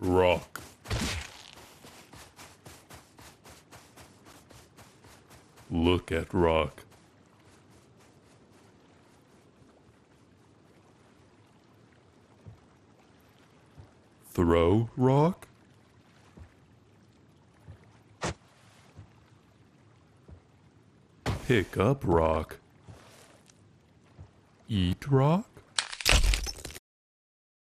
rock. Look at rock. Throw rock? Pick up rock. Eat rock?